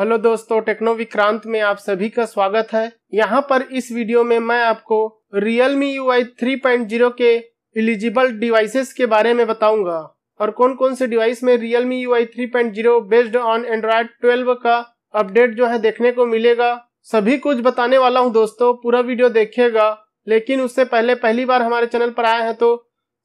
hello दोस्तों techno Vikrant में आप सभी का स्वागत है यहाँ पर इस वीडियो में मैं आपको Realme UI 3.0 के एलिजिबल डिवाइसेस के बारे में बताऊंगा और कौन कौन से डिवाइस में Realme UI 3.0 based on Android 12 का अपडेट जो है देखने को मिलेगा सभी कुछ बताने वाला हूँ दोस्तों पूरा वीडियो देखिएगा लेकिन उससे पहले पहली बार हमारे चैनल पर आए हैं तो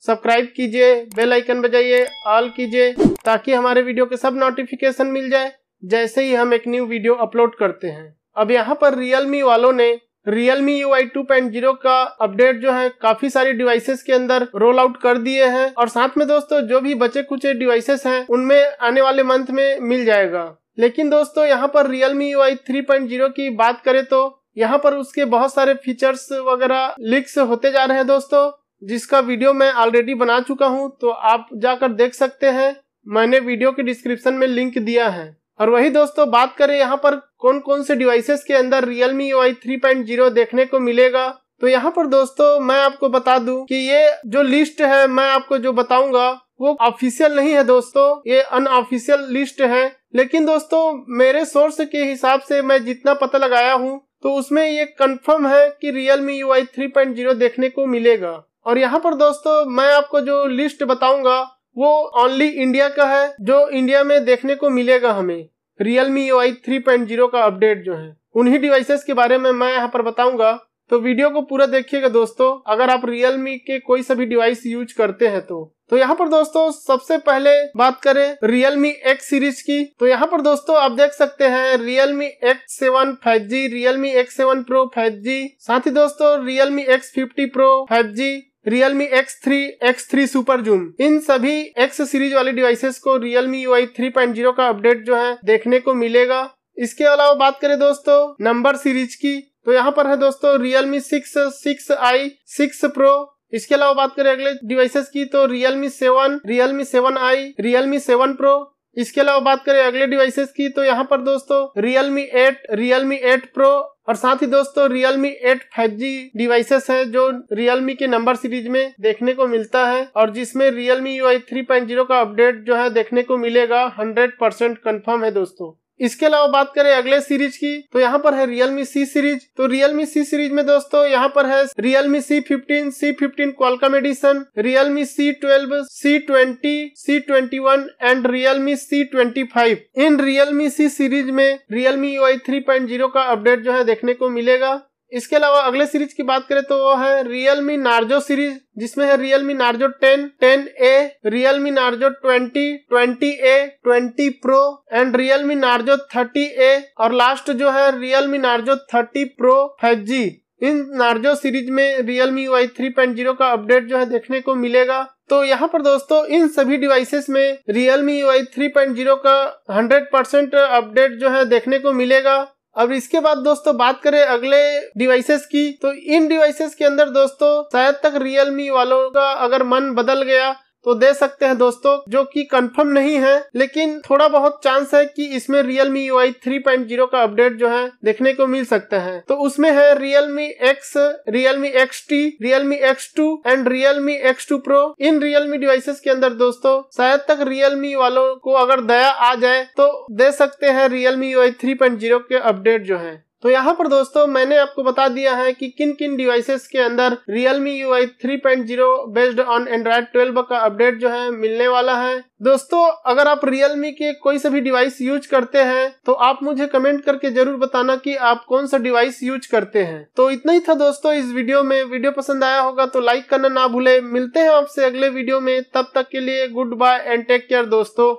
सब्सक्राइब कीजिए बेल आइकन बजाइए ऑल कीजिए ताकि हमारे वीडियो के सब नोटिफिकेशन मिल जाए जैसे ही हम एक न्यू वीडियो अपलोड करते हैं अब यहाँ पर रियलमी वालों ने Realme UI 2.0 का अपडेट जो है काफी सारी डिवाइसेस के अंदर रोल आउट कर दिए हैं और साथ में दोस्तों जो भी बचे कुछ डिवाइसेस हैं उनमें आने वाले मंथ में मिल जाएगा लेकिन दोस्तों यहाँ पर Realme UI 3.0 की बात करें तो यहाँ पर उसके बहुत सारे फीचर्स वगैरह लीक्स होते जा रहे हैं दोस्तों जिसका वीडियो मैं ऑलरेडी बना चुका हूँ तो आप जाकर देख सकते हैं मैंने वीडियो के डिस्क्रिप्शन में लिंक दिया है और वही दोस्तों बात करें यहाँ पर कौन कौन से डिवाइसेस के अंदर Realme UI 3.0 देखने को मिलेगा तो यहाँ पर दोस्तों मैं आपको बता दूं कि ये जो लिस्ट है मैं आपको जो बताऊंगा वो ऑफिशियल नहीं है दोस्तों ये अनऑफिशियल लिस्ट है लेकिन दोस्तों मेरे सोर्स के हिसाब से मैं जितना पता लगाया हूँ तो उसमें ये कन्फर्म है की Realme UI 3.0 देखने को मिलेगा और यहाँ पर दोस्तों मैं आपको जो लिस्ट बताऊंगा वो ओनली इंडिया का है जो इंडिया में देखने को मिलेगा हमें Realme U I three point zero का अपडेट जो है उन्ही डिवाइसेस के बारे में मैं यहाँ पर बताऊंगा तो वीडियो को पूरा देखिएगा दोस्तों अगर आप रियल मी के कोई सभी डिवाइस यूज करते हैं तो तो यहाँ पर दोस्तों सबसे पहले बात करें रियल मी एक्स सीरीज की तो यहाँ पर दोस्तों आप देख सकते हैं Realme X seven five G Realme X seven pro five G साथ ही दोस्तों Realme X fifty pro five G Realme X3, X3 Super Zoom इन सभी X सीरीज वाले डिवाइसेस को Realme UI 3.0 का अपडेट जो है देखने को मिलेगा इसके अलावा बात करें दोस्तों नंबर सीरीज की तो यहाँ पर है दोस्तों Realme 6, 6i, 6 Pro इसके अलावा बात करें अगले डिवाइसेस की तो Realme 7, Realme 7i, Realme 7 Pro इसके अलावा बात करें अगले डिवाइसेस की तो यहाँ पर दोस्तों Realme 8, Realme 8 Pro और साथ ही दोस्तों Realme 8 5G डिवाइसेस है जो Realme के नंबर सीरीज में देखने को मिलता है और जिसमें Realme UI 3.0 का अपडेट जो है देखने को मिलेगा 100 परसेंट कन्फर्म है दोस्तों इसके अलावा बात करें अगले सीरीज की तो यहाँ पर है रियलमी सी सीरीज तो रियलमी सी सीरीज में दोस्तों यहाँ पर है Realme C fifteen C fifteen Qualcomm edition me C twelve C twenty C twenty one and Realme C twenty five इन रियलमी सी सीरीज में Realme U I three point zero का update जो है देखने को मिलेगा इसके अलावा अगले सीरीज की बात करें तो वो है रियल मी नार्जो सीरीज जिसमें है Realme Narzo ten 10A, Realme Narzo twenty twenty A twenty pro and Realme Narzo A और लास्ट जो है Realme Narzo thirty pro five G इन नार्जो सीरीज में Realme UI three point zero का update जो है देखने को मिलेगा तो यहाँ पर दोस्तों इन सभी डिवाइसेस में Realme UI three point zero का हंड्रेड परसेंट अपडेट जो है देखने को मिलेगा अब इसके बाद दोस्तों बात करें अगले डिवाइसेस की तो इन डिवाइसेस के अंदर दोस्तों शायद तक रियलमी वालों का अगर मन बदल गया तो दे सकते हैं दोस्तों जो कि कंफर्म नहीं है लेकिन थोड़ा बहुत चांस है कि इसमें Realme U I three point zero का अपडेट जो है देखने को मिल सकता है तो उसमें है Realme X Realme X T Realme X two and Realme X two pro इन रियल मी डिवाइसेस के अंदर दोस्तों शायद तक रियल मी वालों को अगर दया आ जाए तो दे सकते हैं Realme U I three point zero के अपडेट जो है तो यहाँ पर दोस्तों मैंने आपको बता दिया है कि किन किन डिवाइसेस के अंदर Realme UI 3.0 based on Android 12 का अपडेट जो है मिलने वाला है दोस्तों अगर आप Realme के कोई सभी डिवाइस यूज करते हैं तो आप मुझे कमेंट करके जरूर बताना कि आप कौन सा डिवाइस यूज करते हैं तो इतना ही था दोस्तों इस वीडियो में वीडियो पसंद आया होगा तो लाइक करना ना भूले मिलते हैं आपसे अगले वीडियो में तब तक के लिए good bye and take care दोस्तों